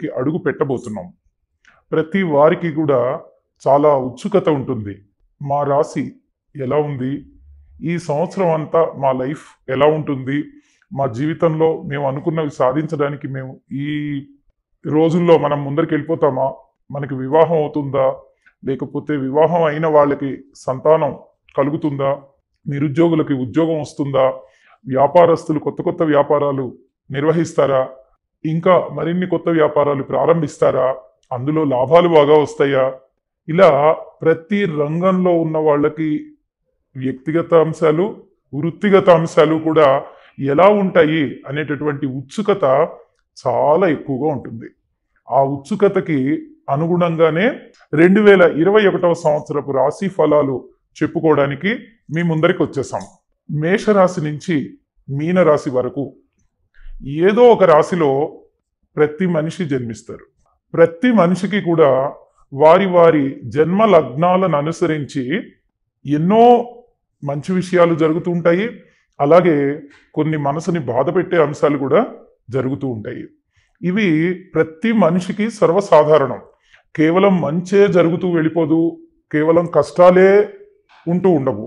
రంగంలోకి అడుగు పెట్టబోతున్నాం ప్రతి వారికి కూడా చాలా ఉత్సుకత ఉంటుంది మా రాశి ఎలా ఉంది ఈ సంవత్సరం అంతా మా లైఫ్ ఎలా ఉంటుంది మా జీవితంలో మేము అనుకున్నవి సాధించడానికి మేము ఈ రోజుల్లో మనం ముందరికి వెళ్ళిపోతామా మనకి వివాహం అవుతుందా లేకపోతే వివాహం అయిన వాళ్ళకి సంతానం కలుగుతుందా నిరుద్యోగులకి ఉద్యోగం వస్తుందా వ్యాపారస్తులు కొత్త కొత్త వ్యాపారాలు నిర్వహిస్తారా ఇంకా మరిన్ని కొత్త వ్యాపారాలు ప్రారంభిస్తారా అందులో లాభాలు బాగా వస్తాయా ఇలా ప్రతి రంగంలో ఉన్న వాళ్ళకి వ్యక్తిగత అంశాలు వృత్తిగత అంశాలు కూడా ఎలా ఉంటాయి అనేటటువంటి ఉత్సుకత చాలా ఎక్కువగా ఉంటుంది ఆ ఉత్సుకతకి అనుగుణంగానే రెండు వేల ఇరవై ఒకటవ సంవత్సరపు రాశి ఫలాలు చెప్పుకోవడానికి మీ ముందరికి వచ్చేసాం మేషరాశి నుంచి మీనరాశి వరకు ఏదో ఒక రాశిలో ప్రతి మనిషి జన్మిస్తారు ప్రతి మనిషికి కూడా వారి వారి జన్మ లగ్నాలను అనుసరించి ఎన్నో మంచి విషయాలు జరుగుతూ ఉంటాయి అలాగే కొన్ని మనసుని బాధ పెట్టే అంశాలు కూడా జరుగుతూ ఉంటాయి ఇవి ప్రతి మనిషికి సర్వసాధారణం కేవలం మంచే జరుగుతూ వెళ్ళిపోదు కేవలం కష్టాలే ఉంటూ ఉండవు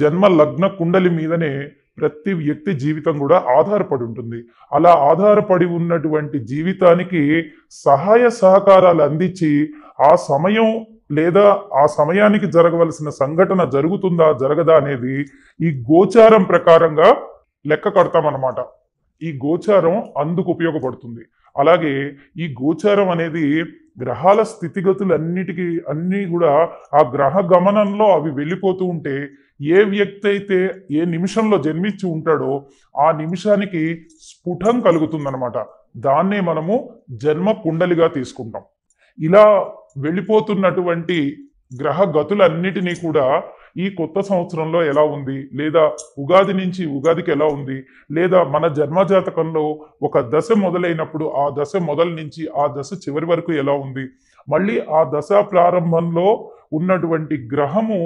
జన్మ లగ్న కుండలి మీదనే ప్రతి వ్యక్తి జీవితం కూడా ఆధారపడి ఉంటుంది అలా ఆధారపడి ఉన్నటువంటి జీవితానికి సహాయ సహకారాలు అందించి ఆ సమయం లేదా ఆ సమయానికి జరగవలసిన సంఘటన జరుగుతుందా జరగదా అనేది ఈ గోచారం ప్రకారంగా లెక్క కడతామన్నమాట ఈ గోచారం అందుకు ఉపయోగపడుతుంది అలాగే ఈ గోచారం అనేది గ్రహాల స్థితిగతులు అన్నిటికీ అన్నీ కూడా ఆ గ్రహ గమనంలో అవి వెళ్ళిపోతూ ఉంటే ఏ వ్యక్తి అయితే ఏ నిమిషంలో జన్మించి ఉంటాడో ఆ నిమిషానికి స్ఫుటం కలుగుతుందనమాట దాన్నే మనము జన్మ కుండలిగా తీసుకుంటాం ఇలా వెళ్ళిపోతున్నటువంటి గ్రహ గతులన్నిటినీ కూడా ఈ కొత్త సంవత్సరంలో ఎలా ఉంది లేదా ఉగాది నుంచి ఉగాదికి ఎలా ఉంది లేదా మన జన్మజాతకంలో ఒక దశ మొదలైనప్పుడు ఆ దశ మొదల నుంచి ఆ దశ చివరి వరకు ఎలా ఉంది మళ్ళీ ఆ దశ ప్రారంభంలో ఉన్నటువంటి గ్రహము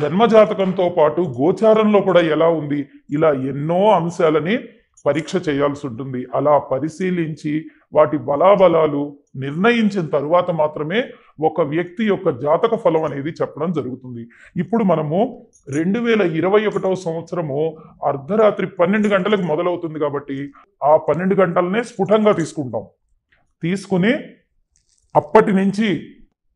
జన్మజాతకంతో పాటు గోచారంలో కూడా ఎలా ఉంది ఇలా ఎన్నో అంశాలని పరీక్ష చేయాల్సి ఉంటుంది అలా పరిశీలించి వాటి బలాబలాలు నిర్ణయించిన తరువాత మాత్రమే ఒక వ్యక్తి యొక్క జాతక ఫలం అనేది చెప్పడం జరుగుతుంది ఇప్పుడు మనము రెండు వేల ఇరవై ఒకటో సంవత్సరము అర్ధరాత్రి పన్నెండు గంటలకు మొదలవుతుంది కాబట్టి ఆ పన్నెండు గంటలనే స్ఫుటంగా తీసుకుంటాం తీసుకుని అప్పటి నుంచి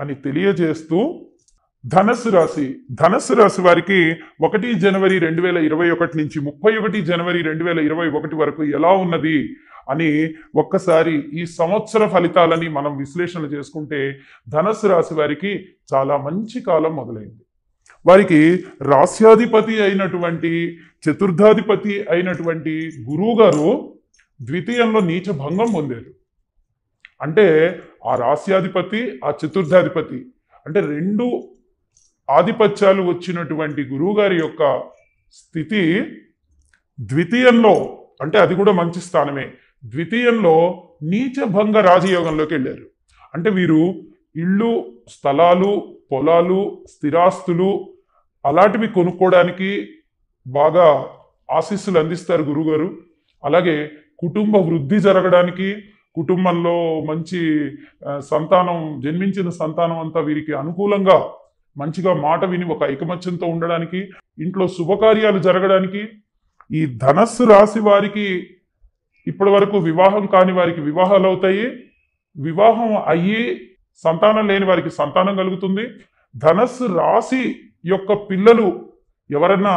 అని తెలియజేస్తూ ధనస్సు రాశి ధనస్సు రాశి వారికి ఒకటి జనవరి రెండు వేల ఇరవై ఒకటి నుంచి ముప్పై ఒకటి జనవరి రెండు వేల ఇరవై ఒకటి వరకు ఎలా ఉన్నది అని ఒక్కసారి ఈ సంవత్సర ఫలితాలని మనం విశ్లేషణ చేసుకుంటే ధనస్సు రాశి వారికి చాలా మంచి కాలం మొదలైంది వారికి రాస్యాధిపతి అయినటువంటి చతుర్థాధిపతి అయినటువంటి గురువుగారు ద్వితీయంలో నీచ భంగం పొందారు అంటే ఆ రాస్యాధిపతి ఆ చతుర్థాధిపతి అంటే రెండు ఆధిపత్యాలు వచ్చినటువంటి గురువుగారి యొక్క స్థితి ద్వితీయంలో అంటే అది కూడా మంచి స్థానమే ద్వితీయంలో నీచభంగ రాజయోగంలోకి వెళ్ళారు అంటే వీరు ఇళ్ళు స్థలాలు పొలాలు స్థిరాస్తులు అలాంటివి కొనుక్కోవడానికి బాగా ఆశీస్సులు అందిస్తారు గురుగారు అలాగే కుటుంబ వృద్ధి జరగడానికి కుటుంబంలో మంచి సంతానం జన్మించిన సంతానం అంతా వీరికి అనుకూలంగా మంచిగా మాట విని ఒక ఐకమత్యంతో ఉండడానికి ఇంట్లో శుభకార్యాలు జరగడానికి ఈ ధనస్సు రాశి వారికి ఇప్పటి వరకు వివాహం కాని వారికి వివాహాలు అవుతాయి వివాహం అయ్యి సంతానం లేని వారికి సంతానం కలుగుతుంది ధనస్సు రాశి యొక్క పిల్లలు ఎవరన్నా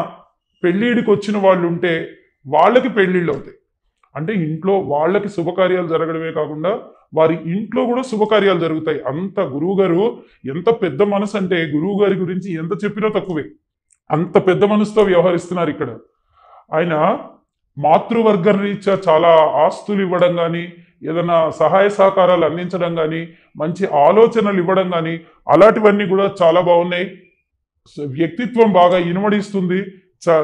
పెళ్ళిడికి వచ్చిన వాళ్ళు ఉంటే వాళ్ళకి పెళ్ళిళ్ళు అవుతాయి అంటే ఇంట్లో వాళ్ళకి శుభకార్యాలు జరగడమే కాకుండా వారి ఇంట్లో కూడా శుభకార్యాలు జరుగుతాయి అంత గురువుగారు ఎంత పెద్ద మనసు అంటే గురువు గారి గురించి ఎంత చెప్పినా తక్కువే అంత పెద్ద మనసుతో వ్యవహరిస్తున్నారు ఇక్కడ ఆయన మాతృవర్గ రీత్యా చాలా ఆస్తులు ఇవ్వడం కానీ ఏదైనా సహాయ సహకారాలు అందించడం కానీ మంచి ఆలోచనలు ఇవ్వడం కానీ అలాంటివన్నీ కూడా చాలా బాగున్నాయి వ్యక్తిత్వం బాగా ఇనుమడిస్తుంది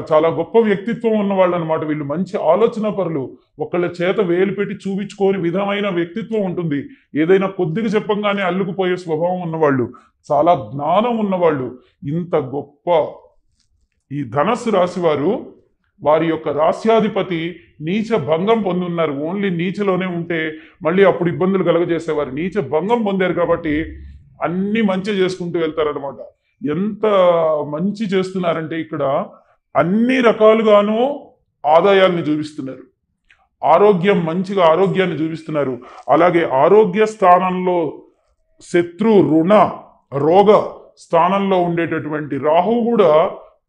చాలా గొప్ప వ్యక్తిత్వం ఉన్నవాళ్ళు అనమాట వీళ్ళు మంచి ఆలోచన పరులు ఒకళ్ళ చేత వేలు పెట్టి చూపించుకోని విధమైన వ్యక్తిత్వం ఉంటుంది ఏదైనా కొద్దిగా చెప్పంగానే అల్లుకుపోయే స్వభావం ఉన్నవాళ్ళు చాలా జ్ఞానం ఉన్నవాళ్ళు ఇంత గొప్ప ఈ ధనస్సు రాశి వారు వారి యొక్క రాస్యాధిపతి నీచ భంగం పొందున్నారు ఓన్లీ నీచలోనే ఉంటే మళ్ళీ అప్పుడు ఇబ్బందులు కలగజేసేవారు నీచ భంగం పొందారు కాబట్టి అన్ని మంచి చేసుకుంటూ వెళ్తారనమాట ఎంత మంచి చేస్తున్నారంటే ఇక్కడ అన్ని రకాలుగాను ఆదాయాన్ని చూపిస్తున్నారు ఆరోగ్యం మంచిగా ఆరోగ్యాన్ని చూపిస్తున్నారు అలాగే ఆరోగ్య స్థానంలో శత్రు రుణ రోగ స్థానంలో ఉండేటటువంటి రాహువు కూడా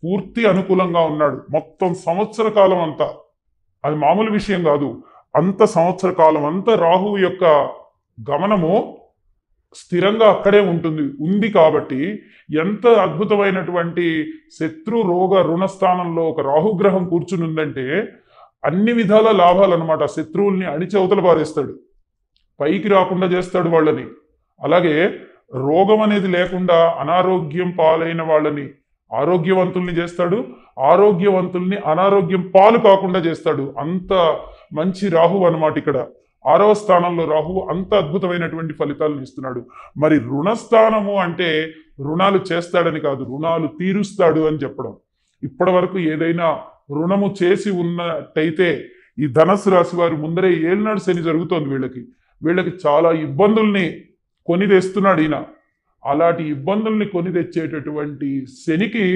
పూర్తి అనుకూలంగా ఉన్నాడు మొత్తం సంవత్సర కాలం అంతా అది మామూలు విషయం కాదు అంత సంవత్సర కాలం అంతా రాహువు యొక్క గమనము స్థిరంగా అక్కడే ఉంటుంది ఉంది కాబట్టి ఎంత అద్భుతమైనటువంటి శత్రు రోగ రుణస్థానంలో ఒక రాహుగ్రహం కూర్చుని ఉందంటే అన్ని విధాల లాభాలు అనమాట శత్రువుల్ని అణిచి అవతల పారేస్తాడు పైకి రాకుండా చేస్తాడు వాళ్ళని అలాగే రోగం అనేది లేకుండా అనారోగ్యం పాలైన వాళ్ళని ఆరోగ్యవంతుల్ని చేస్తాడు ఆరోగ్యవంతుల్ని అనారోగ్యం పాలు కాకుండా చేస్తాడు అంత మంచి రాహు అనమాట ఇక్కడ ఆరవ స్థానంలో రాహు అంత అద్భుతమైనటువంటి ఫలితాలను ఇస్తున్నాడు మరి రుణస్థానము అంటే రుణాలు చేస్తాడని కాదు రుణాలు తీరుస్తాడు అని చెప్పడం ఇప్పటి వరకు ఏదైనా రుణము చేసి ఉన్నట్టయితే ఈ ధనస్సు రాశి వారు ముందరే ఏళ్ళనాడు శని జరుగుతోంది వీళ్ళకి వీళ్ళకి చాలా ఇబ్బందుల్ని కొని తెస్తున్నాడు ఈయన అలాంటి ఇబ్బందుల్ని కొని తెచ్చేటటువంటి శనికి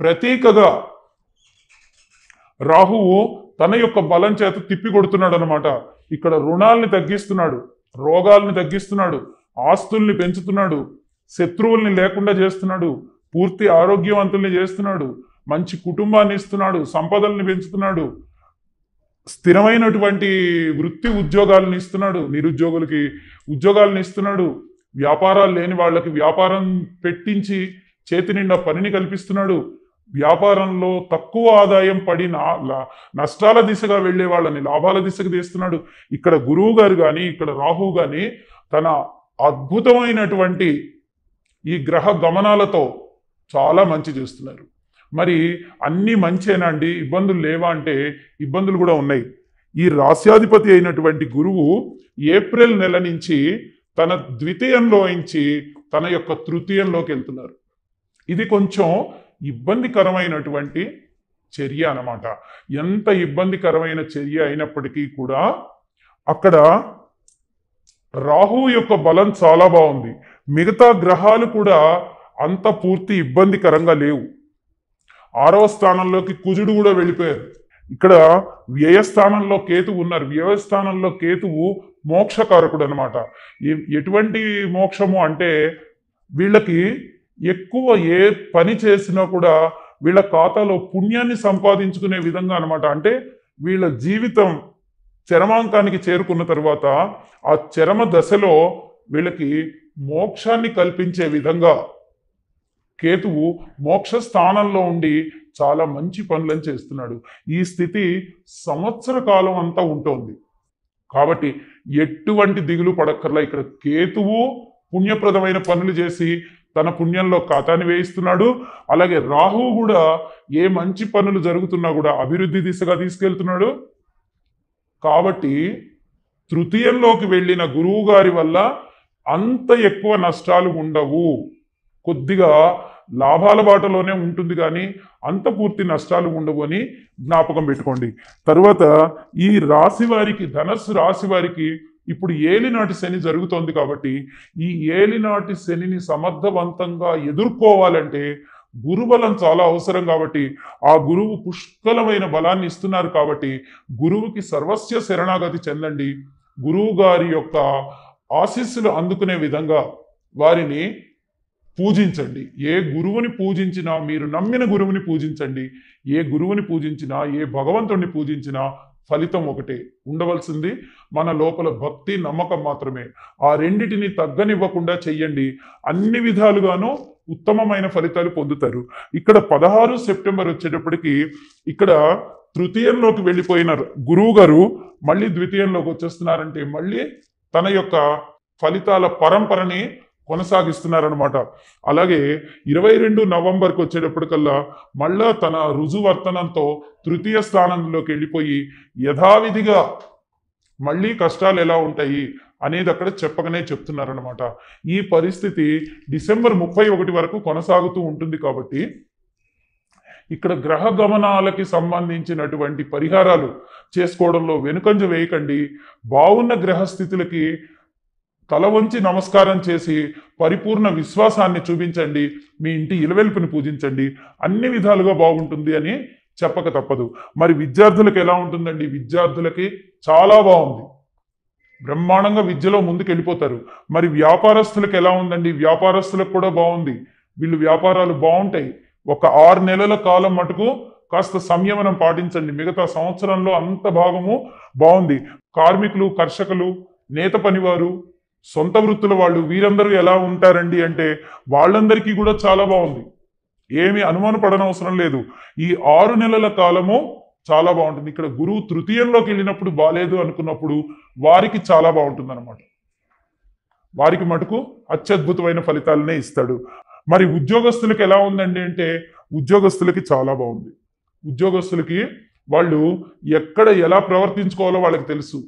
ప్రతీకగా రాహువు తన యొక్క బలం చేత తిప్పి కొడుతున్నాడు అనమాట ఇక్కడ రుణాలని తగ్గిస్తున్నాడు రోగాల్ని తగ్గిస్తున్నాడు ఆస్తుల్ని పెంచుతున్నాడు శత్రువుల్ని లేకుండా చేస్తున్నాడు పూర్తి ఆరోగ్యవంతుల్ని చేస్తున్నాడు మంచి కుటుంబాన్ని ఇస్తున్నాడు సంపదల్ని పెంచుతున్నాడు స్థిరమైనటువంటి వృత్తి ఉద్యోగాలను ఇస్తున్నాడు నిరుద్యోగులకి ఉద్యోగాలను ఇస్తున్నాడు వ్యాపారాలు లేని వాళ్ళకి వ్యాపారం పెట్టించి చేతి నిండా పనిని కల్పిస్తున్నాడు వ్యాపారంలో తక్కువ ఆదాయం పడిన నష్టాల దిశగా వెళ్లే వాళ్ళని లాభాల దిశగా తీస్తున్నాడు ఇక్కడ గురువు గారు కానీ ఇక్కడ రాహు కానీ తన అద్భుతమైనటువంటి ఈ గ్రహ గమనాలతో చాలా మంచి చేస్తున్నారు మరి అన్నీ మంచేనా అండి ఇబ్బందులు లేవా అంటే ఇబ్బందులు కూడా ఉన్నాయి ఈ రాస్యాధిపతి అయినటువంటి గురువు ఏప్రిల్ నెల నుంచి తన ద్వితీయంలో నుంచి తన యొక్క తృతీయంలోకి వెళ్తున్నారు ఇది కొంచెం ఇబ్బందికరమైనటువంటి చర్య అనమాట ఎంత ఇబ్బందికరమైన చర్య అయినప్పటికీ కూడా అక్కడ రాహు యొక్క బలం చాలా బాగుంది మిగతా గ్రహాలు కూడా అంత పూర్తి ఇబ్బందికరంగా లేవు ఆరవ స్థానంలోకి కుజుడు కూడా వెళ్ళిపోయారు ఇక్కడ వ్యయస్థానంలో కేతువు ఉన్నారు వ్యయస్థానంలో కేతువు మోక్షకారకుడు అనమాట ఎటువంటి మోక్షము అంటే వీళ్ళకి ఎక్కువ ఏ పని చేసినా కూడా వీళ్ళ ఖాతాలో పుణ్యాన్ని సంపాదించుకునే విధంగా అనమాట అంటే వీళ్ళ జీవితం చరమాంకానికి చేరుకున్న తర్వాత ఆ చరమ దశలో వీళ్ళకి మోక్షాన్ని కల్పించే విధంగా కేతువు మోక్ష స్థానంలో ఉండి చాలా మంచి పనులను చేస్తున్నాడు ఈ స్థితి సంవత్సర కాలం అంతా ఉంటుంది కాబట్టి ఎటువంటి దిగులు పడక్కర్లా ఇక్కడ కేతువు పుణ్యప్రదమైన పనులు చేసి తన పుణ్యంలో ఖాతాని వేయిస్తున్నాడు అలాగే రాహువు కూడా ఏ మంచి పనులు జరుగుతున్నా కూడా అభివృద్ధి దిశగా తీసుకెళ్తున్నాడు కాబట్టి తృతీయంలోకి వెళ్ళిన గురువు గారి వల్ల అంత ఎక్కువ నష్టాలు ఉండవు కొద్దిగా లాభాల బాటలోనే ఉంటుంది కానీ అంత పూర్తి నష్టాలు ఉండవు అని జ్ఞాపకం పెట్టుకోండి తర్వాత ఈ రాశి వారికి ధనస్సు రాశి వారికి ఇప్పుడు ఏలినాటి శని జరుగుతోంది కాబట్టి ఈ ఏలినాటి శనిని సమర్థవంతంగా ఎదుర్కోవాలంటే గురుబలం చాలా అవసరం కాబట్టి ఆ గురువు పుష్కలమైన బలాన్ని ఇస్తున్నారు కాబట్టి గురువుకి సర్వస్వ శరణాగతి చెందండి గురువు గారి యొక్క ఆశీస్సులు అందుకునే విధంగా వారిని పూజించండి ఏ గురువుని పూజించినా మీరు నమ్మిన గురువుని పూజించండి ఏ గురువుని పూజించినా ఏ భగవంతుడిని పూజించినా ఫలితం ఒకటే ఉండవలసింది మన లోపల భక్తి నమ్మకం మాత్రమే ఆ రెండిటిని తగ్గనివ్వకుండా చెయ్యండి అన్ని విధాలుగానూ ఉత్తమమైన ఫలితాలు పొందుతారు ఇక్కడ పదహారు సెప్టెంబర్ వచ్చేటప్పటికి ఇక్కడ తృతీయంలోకి వెళ్ళిపోయిన గురువు గారు మళ్ళీ ద్వితీయంలోకి వచ్చేస్తున్నారంటే మళ్ళీ తన యొక్క ఫలితాల పరంపరని కొనసాగిస్తున్నారనమాట అలాగే ఇరవై రెండు నవంబర్కి వచ్చేటప్పటికల్లా మళ్ళా తన రుజువర్తనంతో తృతీయ స్థానంలోకి వెళ్ళిపోయి యథావిధిగా మళ్ళీ కష్టాలు ఎలా ఉంటాయి అనేది అక్కడ చెప్పకనే చెప్తున్నారనమాట ఈ పరిస్థితి డిసెంబర్ ముప్పై ఒకటి వరకు కొనసాగుతూ ఉంటుంది కాబట్టి ఇక్కడ గ్రహ గమనాలకి సంబంధించినటువంటి పరిహారాలు చేసుకోవడంలో వెనుకంజ వేయకండి బాగున్న గ్రహ స్థితులకి తల వంచి నమస్కారం చేసి పరిపూర్ణ విశ్వాసాన్ని చూపించండి మీ ఇంటి ఇలవెల్పుని పూజించండి అన్ని విధాలుగా బాగుంటుంది అని చెప్పక తప్పదు మరి విద్యార్థులకు ఎలా ఉంటుందండి విద్యార్థులకి చాలా బాగుంది బ్రహ్మాండంగా విద్యలో ముందుకు వెళ్ళిపోతారు మరి వ్యాపారస్తులకు ఎలా ఉందండి వ్యాపారస్తులకు కూడా బాగుంది వీళ్ళు వ్యాపారాలు బాగుంటాయి ఒక ఆరు నెలల కాలం మటుకు కాస్త సంయమనం పాటించండి మిగతా సంవత్సరంలో అంత భాగము బాగుంది కార్మికులు కర్షకులు నేత పనివారు సొంత వృత్తుల వాళ్ళు వీరందరూ ఎలా ఉంటారండి అంటే వాళ్ళందరికీ కూడా చాలా బాగుంది ఏమి అనుమాన పడనవసరం లేదు ఈ ఆరు నెలల కాలము చాలా బాగుంటుంది ఇక్కడ గురువు తృతీయంలోకి వెళ్ళినప్పుడు బాగాలేదు అనుకున్నప్పుడు వారికి చాలా బాగుంటుంది అనమాట వారికి మటుకు అత్యద్భుతమైన ఫలితాలనే ఇస్తాడు మరి ఉద్యోగస్తులకు ఎలా ఉందండి అంటే ఉద్యోగస్తులకి చాలా బాగుంది ఉద్యోగస్తులకి వాళ్ళు ఎక్కడ ఎలా ప్రవర్తించుకోవాలో వాళ్ళకి తెలుసు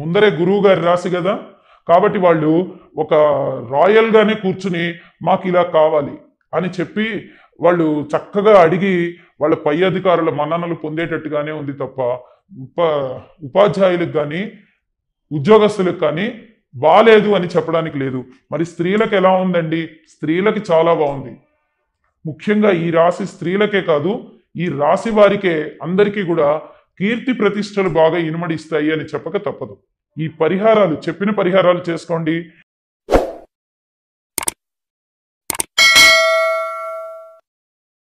ముందరే గురువు గారి రాసి కదా కాబట్టి వాళ్ళు ఒక రాయల్గానే కూర్చుని మాకు ఇలా కావాలి అని చెప్పి వాళ్ళు చక్కగా అడిగి వాళ్ళ పై అధికారుల మన్ననలు పొందేటట్టుగానే ఉంది తప్ప ఉప ఉపాధ్యాయులకు కానీ ఉద్యోగస్తులకు కానీ బాగాలేదు అని చెప్పడానికి లేదు మరి స్త్రీలకు ఎలా ఉందండి స్త్రీలకి చాలా బాగుంది ముఖ్యంగా ఈ రాశి స్త్రీలకే కాదు ఈ రాశి వారికే అందరికీ కూడా కీర్తి ప్రతిష్టలు బాగా ఇనుమడిస్తాయి అని చెప్పక తప్పదు ఈ పరిహారాలు చెప్పిన పరిహారాలు చేసుకోండి